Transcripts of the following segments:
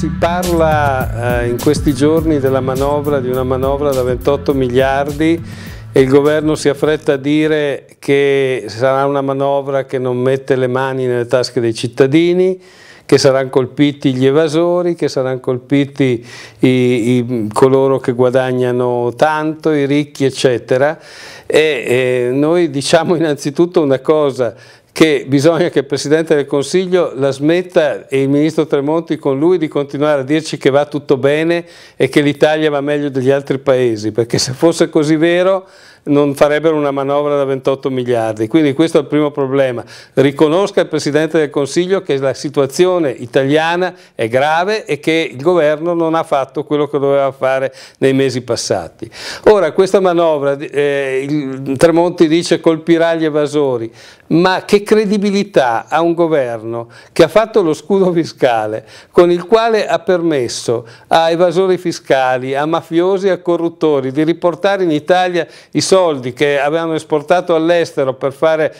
Si parla eh, in questi giorni della manovra, di una manovra da 28 miliardi e il governo si affretta a dire che sarà una manovra che non mette le mani nelle tasche dei cittadini, che saranno colpiti gli evasori, che saranno colpiti i, i, coloro che guadagnano tanto, i ricchi eccetera e, e eh, noi diciamo innanzitutto una cosa, che bisogna che il Presidente del Consiglio la smetta e il Ministro Tremonti con lui di continuare a dirci che va tutto bene e che l'Italia va meglio degli altri paesi, perché se fosse così vero non farebbero una manovra da 28 miliardi. Quindi questo è il primo problema. Riconosca il Presidente del Consiglio che la situazione italiana è grave e che il governo non ha fatto quello che doveva fare nei mesi passati. Ora, questa manovra, eh, Tremonti dice colpirà gli evasori, ma che credibilità a un governo che ha fatto lo scudo fiscale, con il quale ha permesso a evasori fiscali, a mafiosi e a corruttori di riportare in Italia i soldi che avevano esportato all'estero per,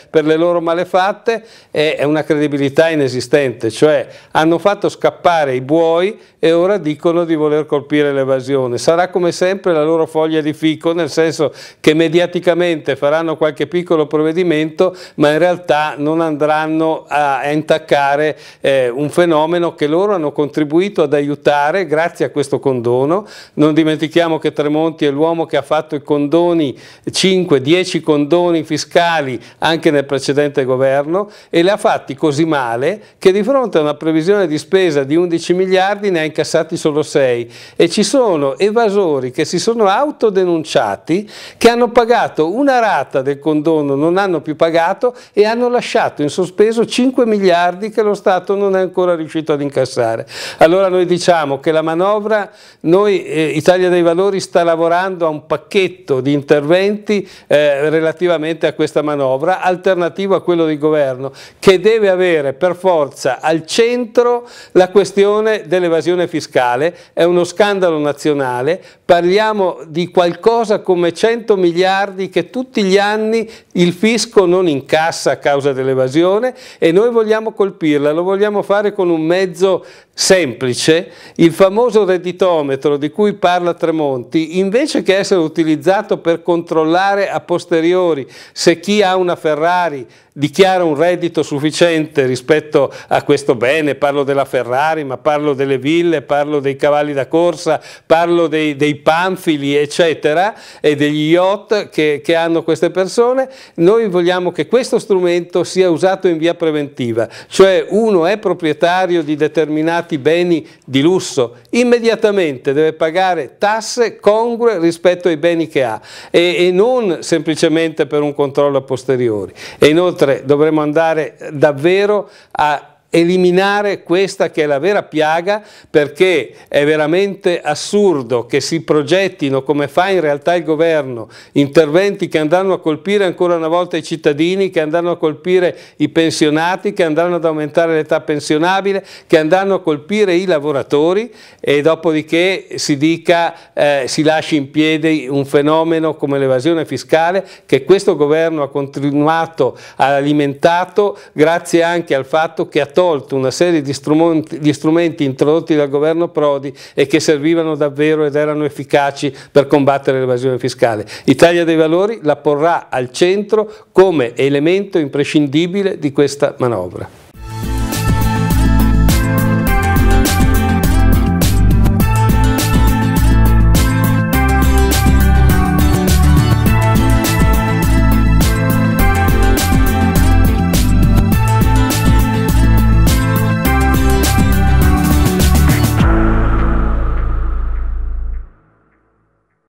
per, le loro malefatte? È una credibilità inesistente, cioè hanno fatto scappare i buoi e ora dicono di voler colpire l'evasione. Sarà come sempre la loro foglia di fico, nel senso che mediaticamente faranno qualche piccolo provvedimento, ma in realtà non andranno a intaccare eh, un fenomeno che loro hanno contribuito ad aiutare grazie a questo condono. Non dimentichiamo che Tremonti è l'uomo che ha fatto i condoni, 5-10 condoni fiscali anche nel precedente governo e li ha fatti così male che di fronte a una previsione di spesa di 11 miliardi ne ha incassati solo 6 e ci sono evasori che si sono autodenunciati che hanno pagato una rata del condono, non hanno più pagato e hanno lasciato lasciato in sospeso 5 miliardi che lo Stato non è ancora riuscito ad incassare. Allora noi diciamo che la manovra, noi eh, Italia dei Valori sta lavorando a un pacchetto di interventi eh, relativamente a questa manovra, alternativo a quello di governo, che deve avere per forza al centro la questione dell'evasione fiscale, è uno scandalo nazionale, parliamo di qualcosa come 100 miliardi che tutti gli anni il fisco non incassa a causa dell'evasione e noi vogliamo colpirla, lo vogliamo fare con un mezzo semplice, il famoso redditometro di cui parla Tremonti, invece che essere utilizzato per controllare a posteriori se chi ha una Ferrari dichiara un reddito sufficiente rispetto a questo bene, parlo della Ferrari, ma parlo delle ville, parlo dei cavalli da corsa, parlo dei, dei panfili, eccetera, e degli yacht che, che hanno queste persone, noi vogliamo che questo strumento sia usato in via preventiva, cioè uno è proprietario di determinati determinati beni di lusso, immediatamente deve pagare tasse congrue rispetto ai beni che ha e, e non semplicemente per un controllo a posteriori. E inoltre dovremo andare davvero a eliminare questa che è la vera piaga perché è veramente assurdo che si progettino, come fa in realtà il governo, interventi che andranno a colpire ancora una volta i cittadini, che andranno a colpire i pensionati, che andranno ad aumentare l'età pensionabile, che andranno a colpire i lavoratori e dopodiché si dica, eh, si lasci in piedi un fenomeno come l'evasione fiscale che questo governo ha continuato, ha alimentato grazie anche al fatto che attorno tolto una serie di strumenti, di strumenti introdotti dal governo Prodi e che servivano davvero ed erano efficaci per combattere l'evasione fiscale. Italia dei Valori la porrà al centro come elemento imprescindibile di questa manovra.